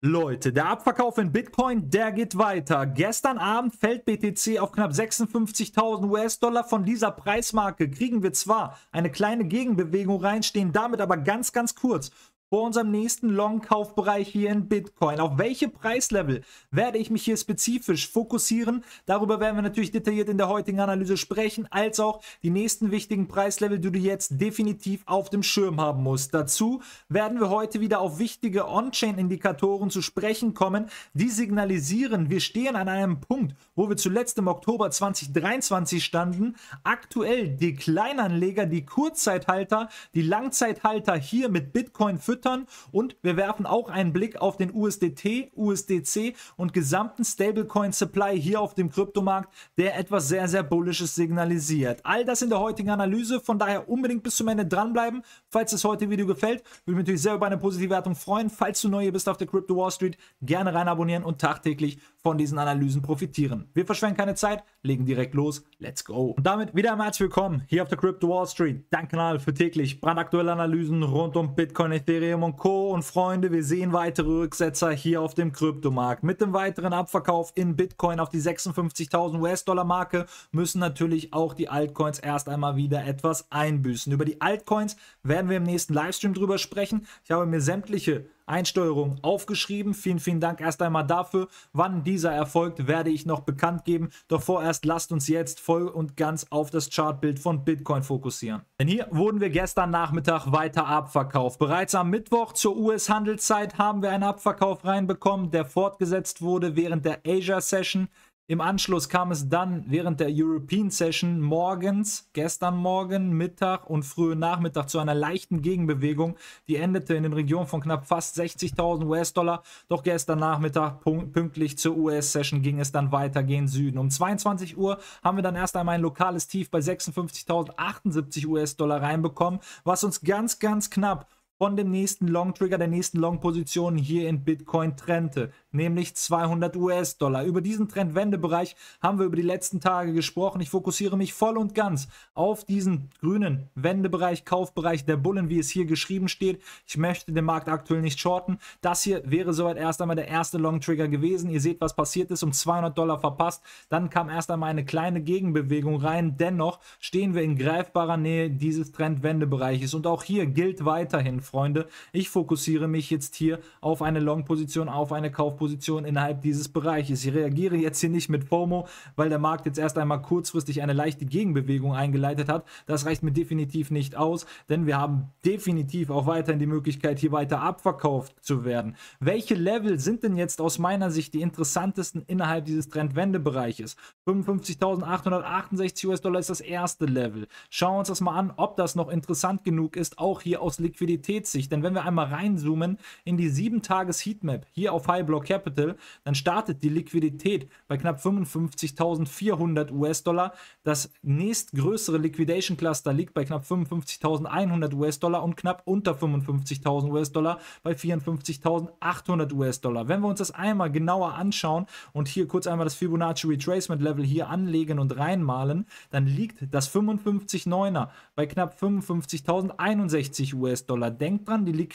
Leute, der Abverkauf in Bitcoin, der geht weiter. Gestern Abend fällt BTC auf knapp 56.000 US-Dollar. Von dieser Preismarke kriegen wir zwar eine kleine Gegenbewegung rein, stehen damit aber ganz, ganz kurz vor unserem nächsten Long-Kaufbereich hier in Bitcoin. Auf welche Preislevel werde ich mich hier spezifisch fokussieren? Darüber werden wir natürlich detailliert in der heutigen Analyse sprechen, als auch die nächsten wichtigen Preislevel, die du jetzt definitiv auf dem Schirm haben musst. Dazu werden wir heute wieder auf wichtige On-Chain-Indikatoren zu sprechen kommen, die signalisieren, wir stehen an einem Punkt, wo wir zuletzt im Oktober 2023 standen. Aktuell die Kleinanleger, die Kurzzeithalter, die Langzeithalter hier mit Bitcoin für füttern. Und wir werfen auch einen Blick auf den USDT, USDC und gesamten Stablecoin Supply hier auf dem Kryptomarkt, der etwas sehr, sehr Bullisches signalisiert. All das in der heutigen Analyse, von daher unbedingt bis zum Ende dranbleiben. Falls das heutige Video gefällt, würde ich mich natürlich sehr über eine positive Wertung freuen. Falls du neu hier bist auf der Crypto Wall Street, gerne rein abonnieren und tagtäglich von diesen Analysen profitieren. Wir verschwenden keine Zeit, legen direkt los. Let's go. Und damit wieder einmal herzlich willkommen hier auf der Crypto Wall Street. Dein Kanal für täglich brandaktuelle Analysen rund um Bitcoin, Ethereum, Ethereum und Co. Und Freunde, wir sehen weitere Rücksetzer hier auf dem Kryptomarkt. Mit dem weiteren Abverkauf in Bitcoin auf die 56.000 US-Dollar-Marke müssen natürlich auch die Altcoins erst einmal wieder etwas einbüßen. Über die Altcoins werden wir im nächsten Livestream drüber sprechen. Ich habe mir sämtliche Einsteuerung aufgeschrieben. Vielen, vielen Dank erst einmal dafür. Wann dieser erfolgt, werde ich noch bekannt geben. Doch vorerst lasst uns jetzt voll und ganz auf das Chartbild von Bitcoin fokussieren. Denn hier wurden wir gestern Nachmittag weiter abverkauft. Bereits am Mittwoch zur US-Handelszeit haben wir einen Abverkauf reinbekommen, der fortgesetzt wurde während der Asia-Session. Im Anschluss kam es dann während der European Session morgens, gestern Morgen, Mittag und frühen Nachmittag zu einer leichten Gegenbewegung, die endete in den Regionen von knapp fast 60.000 US-Dollar. Doch gestern Nachmittag pünktlich zur US-Session ging es dann weiter gen Süden. Um 22 Uhr haben wir dann erst einmal ein lokales Tief bei 56.078 US-Dollar reinbekommen, was uns ganz, ganz knapp von dem nächsten Long Trigger, der nächsten Long Position hier in Bitcoin trennte nämlich 200 US-Dollar. Über diesen Trendwendebereich haben wir über die letzten Tage gesprochen. Ich fokussiere mich voll und ganz auf diesen grünen Wendebereich, Kaufbereich der Bullen, wie es hier geschrieben steht. Ich möchte den Markt aktuell nicht shorten. Das hier wäre soweit erst einmal der erste Long Trigger gewesen. Ihr seht, was passiert ist, um 200 Dollar verpasst. Dann kam erst einmal eine kleine Gegenbewegung rein. Dennoch stehen wir in greifbarer Nähe dieses Trendwendebereiches. Und auch hier gilt weiterhin, Freunde, ich fokussiere mich jetzt hier auf eine Long-Position, auf eine Kaufposition Anlaufposition innerhalb dieses Bereiches. Ich reagiere jetzt hier nicht mit FOMO, weil der Markt jetzt erst einmal kurzfristig eine leichte Gegenbewegung eingeleitet hat. Das reicht mir definitiv nicht aus, denn wir haben definitiv auch weiterhin die Möglichkeit, hier weiter abverkauft zu werden. Welche Level sind denn jetzt aus meiner Sicht die interessantesten innerhalb dieses Trendwendebereiches? 55.868 US-Dollar ist das erste Level. Schauen wir uns das mal an, ob das noch interessant genug ist, auch hier aus Liquiditätssicht. Denn wenn wir einmal reinzoomen in die 7-Tages-Heatmap hier auf Highblock Capital, dann startet die Liquidität bei knapp 55.400 US-Dollar. Das nächstgrößere Liquidation Cluster liegt bei knapp 55.100 US-Dollar und knapp unter 55.000 US-Dollar bei 54.800 US-Dollar. Wenn wir uns das einmal genauer anschauen und hier kurz einmal das Fibonacci Retracement Level hier anlegen und reinmalen, dann liegt das 55.9er bei knapp 55.061 US-Dollar. Denkt dran, die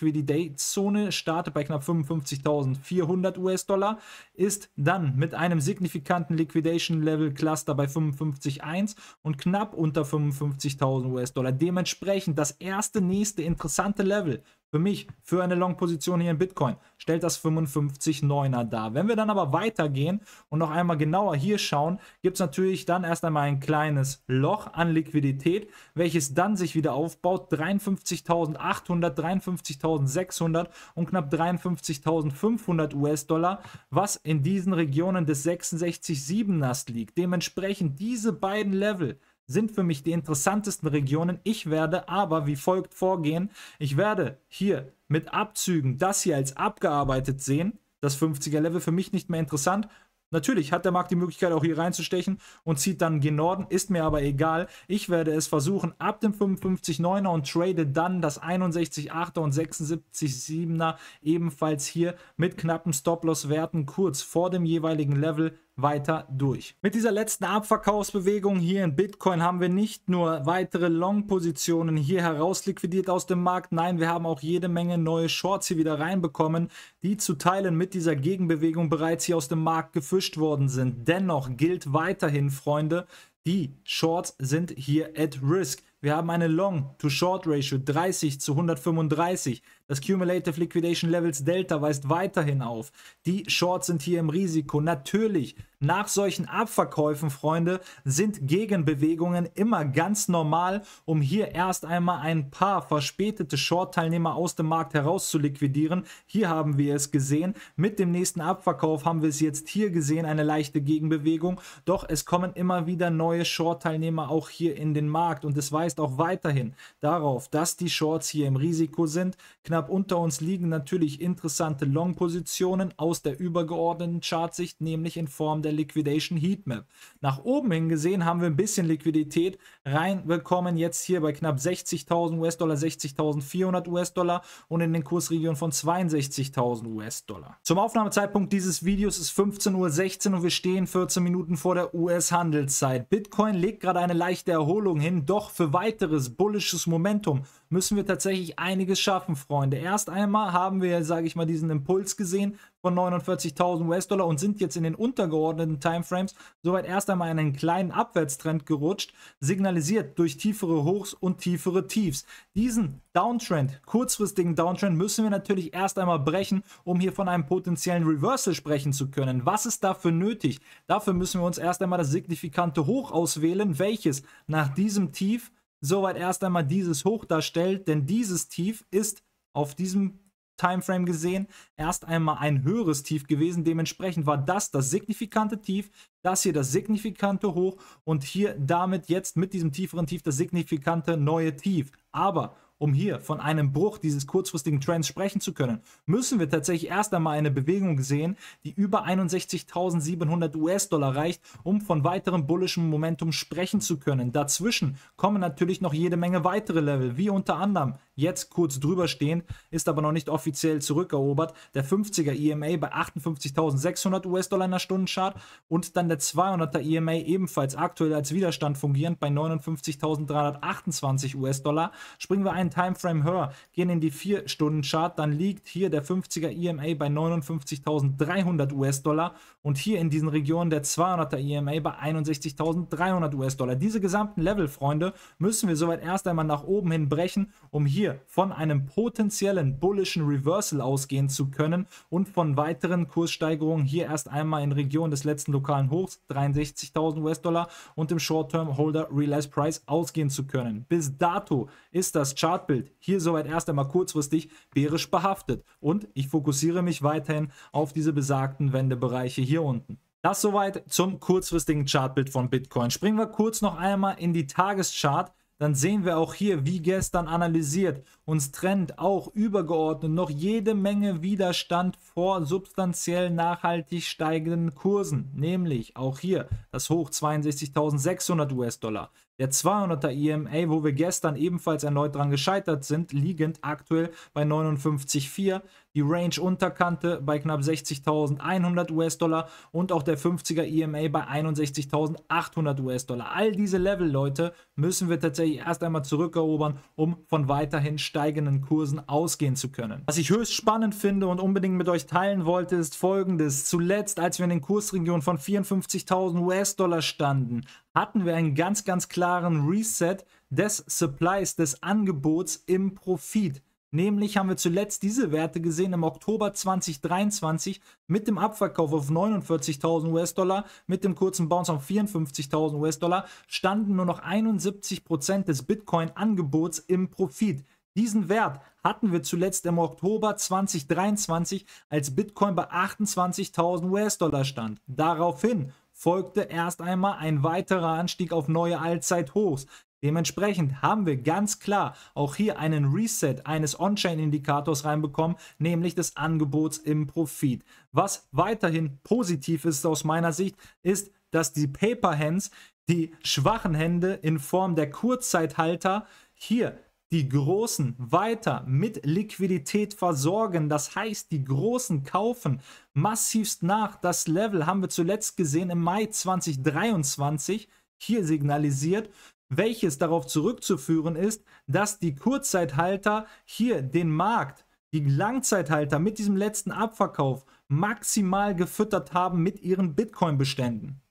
Zone startet bei knapp 55.400 US-Dollar, ist dann mit einem signifikanten Liquidation Level Cluster bei 55,1 und knapp unter 55.000 US-Dollar. Dementsprechend das erste nächste interessante Level für mich für eine Long-Position hier in Bitcoin stellt das 55,9er dar. Wenn wir dann aber weitergehen und noch einmal genauer hier schauen, gibt es natürlich dann erst einmal ein kleines Loch an Liquidität, welches dann sich wieder aufbaut. 53.800, 53.600 und knapp 53.500 US-Dollar, was in diesen Regionen des 66,7ers liegt. Dementsprechend diese beiden Level sind für mich die interessantesten Regionen. Ich werde aber wie folgt vorgehen. Ich werde hier mit Abzügen das hier als abgearbeitet sehen. Das 50er Level für mich nicht mehr interessant. Natürlich hat der Markt die Möglichkeit, auch hier reinzustechen und zieht dann gen Norden, ist mir aber egal. Ich werde es versuchen ab dem 55,9er und trade dann das 61,8er und 76,7er ebenfalls hier mit knappen Stop-Loss-Werten kurz vor dem jeweiligen Level weiter durch. Mit dieser letzten Abverkaufsbewegung hier in Bitcoin haben wir nicht nur weitere Long-Positionen hier herausliquidiert aus dem Markt, nein, wir haben auch jede Menge neue Shorts hier wieder reinbekommen, die zu Teilen mit dieser Gegenbewegung bereits hier aus dem Markt gefischt worden sind. Dennoch gilt weiterhin, Freunde, die Shorts sind hier at risk. Wir haben eine Long-to-Short-Ratio 30 zu 135. Das Cumulative Liquidation Levels Delta weist weiterhin auf. Die Shorts sind hier im Risiko. Natürlich, nach solchen Abverkäufen, Freunde, sind Gegenbewegungen immer ganz normal, um hier erst einmal ein paar verspätete Short-Teilnehmer aus dem Markt heraus zu liquidieren. Hier haben wir es gesehen. Mit dem nächsten Abverkauf haben wir es jetzt hier gesehen, eine leichte Gegenbewegung. Doch es kommen immer wieder neue Short-Teilnehmer auch hier in den Markt und es weist auch weiterhin darauf, dass die Shorts hier im Risiko sind. Knapp unter uns liegen natürlich interessante Long-Positionen aus der übergeordneten Chartsicht, nämlich in Form der Liquidation Heatmap. Nach oben hin gesehen haben wir ein bisschen Liquidität reinbekommen, jetzt hier bei knapp 60.000 US-Dollar, 60.400 US-Dollar und in den Kursregionen von 62.000 US-Dollar. Zum Aufnahmezeitpunkt dieses Videos ist 15.16 Uhr und wir stehen 14 Minuten vor der US-Handelszeit. Bitcoin legt gerade eine leichte Erholung hin, doch für weiteres bullisches Momentum müssen wir tatsächlich einiges schaffen, Freunde. Erst einmal haben wir, sage ich mal, diesen Impuls gesehen von 49.000 US-Dollar und sind jetzt in den untergeordneten Timeframes soweit erst einmal in einen kleinen Abwärtstrend gerutscht, signalisiert durch tiefere Hochs und tiefere Tiefs. Diesen Downtrend, kurzfristigen Downtrend, müssen wir natürlich erst einmal brechen, um hier von einem potenziellen Reversal sprechen zu können. Was ist dafür nötig? Dafür müssen wir uns erst einmal das signifikante Hoch auswählen, welches nach diesem Tief soweit erst einmal dieses Hoch darstellt, denn dieses Tief ist auf diesem Timeframe gesehen erst einmal ein höheres Tief gewesen. Dementsprechend war das das signifikante Tief, das hier das signifikante Hoch und hier damit jetzt mit diesem tieferen Tief das signifikante neue Tief. Aber um hier von einem Bruch dieses kurzfristigen Trends sprechen zu können, müssen wir tatsächlich erst einmal eine Bewegung sehen, die über 61.700 US-Dollar reicht, um von weiterem bullischem Momentum sprechen zu können. Dazwischen kommen natürlich noch jede Menge weitere Level, wie unter anderem jetzt kurz drüber stehend, ist aber noch nicht offiziell zurückerobert, der 50er EMA bei 58.600 US-Dollar in der Stundenchart und dann der 200er EMA ebenfalls aktuell als Widerstand fungierend bei 59.328 US-Dollar. Springen wir einen Timeframe höher, gehen in die 4-Stunden-Chart, dann liegt hier der 50er EMA bei 59.300 US-Dollar und hier in diesen Regionen der 200er EMA bei 61.300 US-Dollar. Diese gesamten Level, Freunde, müssen wir soweit erst einmal nach oben hin brechen, um hier von einem potenziellen bullischen Reversal ausgehen zu können und von weiteren Kurssteigerungen hier erst einmal in Region des letzten lokalen Hochs 63.000 US-Dollar und im Short-Term Holder Realized Price ausgehen zu können. Bis dato ist das Chart Startbild. Hier soweit erst einmal kurzfristig bärisch behaftet. Und ich fokussiere mich weiterhin auf diese besagten Wendebereiche hier unten. Das soweit zum kurzfristigen Chartbild von Bitcoin. Springen wir kurz noch einmal in die Tageschart dann sehen wir auch hier, wie gestern analysiert, uns trennt auch übergeordnet noch jede Menge Widerstand vor substanziell nachhaltig steigenden Kursen, nämlich auch hier das Hoch 62.600 US-Dollar, der 200er EMA, wo wir gestern ebenfalls erneut dran gescheitert sind, liegend aktuell bei 59,4 die Range Unterkante bei knapp 60.100 US-Dollar und auch der 50er EMA bei 61.800 US-Dollar. All diese Level, Leute, müssen wir tatsächlich erst einmal zurückerobern, um von weiterhin steigenden Kursen ausgehen zu können. Was ich höchst spannend finde und unbedingt mit euch teilen wollte, ist folgendes. Zuletzt, als wir in den Kursregionen von 54.000 US-Dollar standen, hatten wir einen ganz, ganz klaren Reset des Supplies, des Angebots im Profit. Nämlich haben wir zuletzt diese Werte gesehen im Oktober 2023 mit dem Abverkauf auf 49.000 US-Dollar, mit dem kurzen Bounce auf 54.000 US-Dollar, standen nur noch 71% des Bitcoin-Angebots im Profit. Diesen Wert hatten wir zuletzt im Oktober 2023, als Bitcoin bei 28.000 US-Dollar stand. Daraufhin folgte erst einmal ein weiterer Anstieg auf neue Allzeithochs. Dementsprechend haben wir ganz klar auch hier einen Reset eines On-Chain-Indikators reinbekommen, nämlich des Angebots im Profit. Was weiterhin positiv ist aus meiner Sicht, ist, dass die Paper Hands, die schwachen Hände in Form der Kurzzeithalter, hier die Großen weiter mit Liquidität versorgen. Das heißt, die Großen kaufen massivst nach. Das Level haben wir zuletzt gesehen im Mai 2023 hier signalisiert welches darauf zurückzuführen ist, dass die Kurzzeithalter hier den Markt, die Langzeithalter mit diesem letzten Abverkauf maximal gefüttert haben mit ihren Bitcoin-Beständen.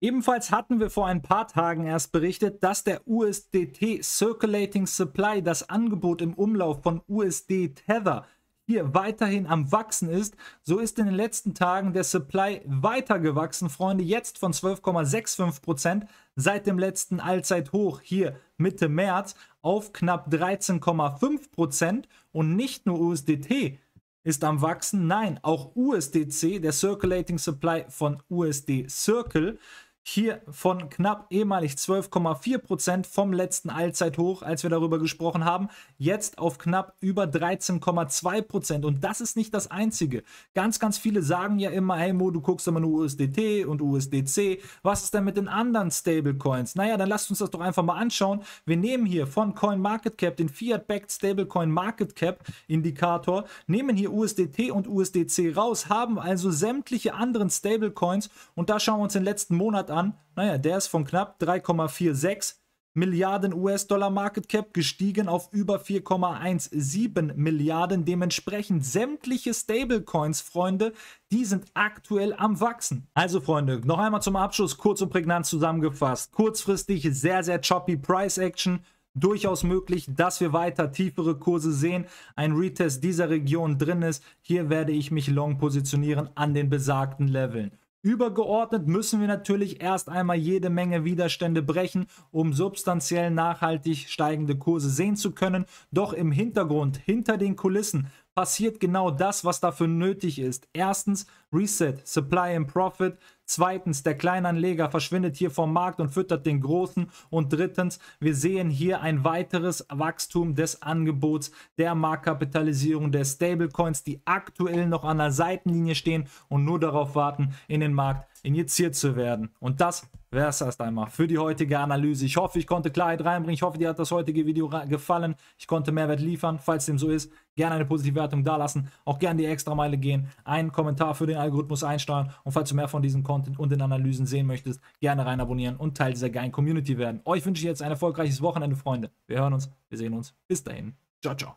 Ebenfalls hatten wir vor ein paar Tagen erst berichtet, dass der USDT Circulating Supply das Angebot im Umlauf von USD Tether hier weiterhin am Wachsen ist. So ist in den letzten Tagen der Supply weiter gewachsen, Freunde. Jetzt von 12,65% Prozent seit dem letzten Allzeithoch hier Mitte März auf knapp 13,5% Prozent Und nicht nur USDT ist am Wachsen, nein, auch USDC, der Circulating Supply von USD Circle, hier von knapp ehemalig 12,4 Prozent vom letzten Allzeithoch, als wir darüber gesprochen haben, jetzt auf knapp über 13,2 Prozent. Und das ist nicht das Einzige. Ganz, ganz viele sagen ja immer, hey Mo, du guckst immer nur USDT und USDC. Was ist denn mit den anderen Stablecoins? Naja, dann lasst uns das doch einfach mal anschauen. Wir nehmen hier von CoinMarketCap den Fiat-Backed Stablecoin MarketCap Indikator, nehmen hier USDT und USDC raus, haben also sämtliche anderen Stablecoins und da schauen wir uns den letzten Monat an. Naja, der ist von knapp 3,46 Milliarden US-Dollar Market Cap gestiegen auf über 4,17 Milliarden. Dementsprechend sämtliche Stablecoins, Freunde, die sind aktuell am Wachsen. Also, Freunde, noch einmal zum Abschluss kurz und prägnant zusammengefasst. Kurzfristig sehr, sehr choppy Price Action durchaus möglich, dass wir weiter tiefere Kurse sehen. Ein Retest dieser Region drin ist. Hier werde ich mich long positionieren an den besagten Leveln. Übergeordnet müssen wir natürlich erst einmal jede Menge Widerstände brechen, um substanziell nachhaltig steigende Kurse sehen zu können. Doch im Hintergrund, hinter den Kulissen, passiert genau das, was dafür nötig ist. Erstens Reset, Supply and Profit. Zweitens, der Kleinanleger verschwindet hier vom Markt und füttert den Großen. Und drittens, wir sehen hier ein weiteres Wachstum des Angebots der Marktkapitalisierung der Stablecoins, die aktuell noch an der Seitenlinie stehen und nur darauf warten, in den Markt injiziert zu werden. Und das wäre es erst einmal für die heutige Analyse. Ich hoffe, ich konnte Klarheit reinbringen. Ich hoffe, dir hat das heutige Video gefallen. Ich konnte Mehrwert liefern. Falls dem so ist, gerne eine positive Wertung dalassen, auch gerne die Extrameile gehen, einen Kommentar für den Algorithmus einsteuern und falls du mehr von diesem Content und den Analysen sehen möchtest, gerne rein abonnieren und Teil dieser geilen Community werden. Euch wünsche ich jetzt ein erfolgreiches Wochenende, Freunde. Wir hören uns, wir sehen uns. Bis dahin. Ciao, ciao.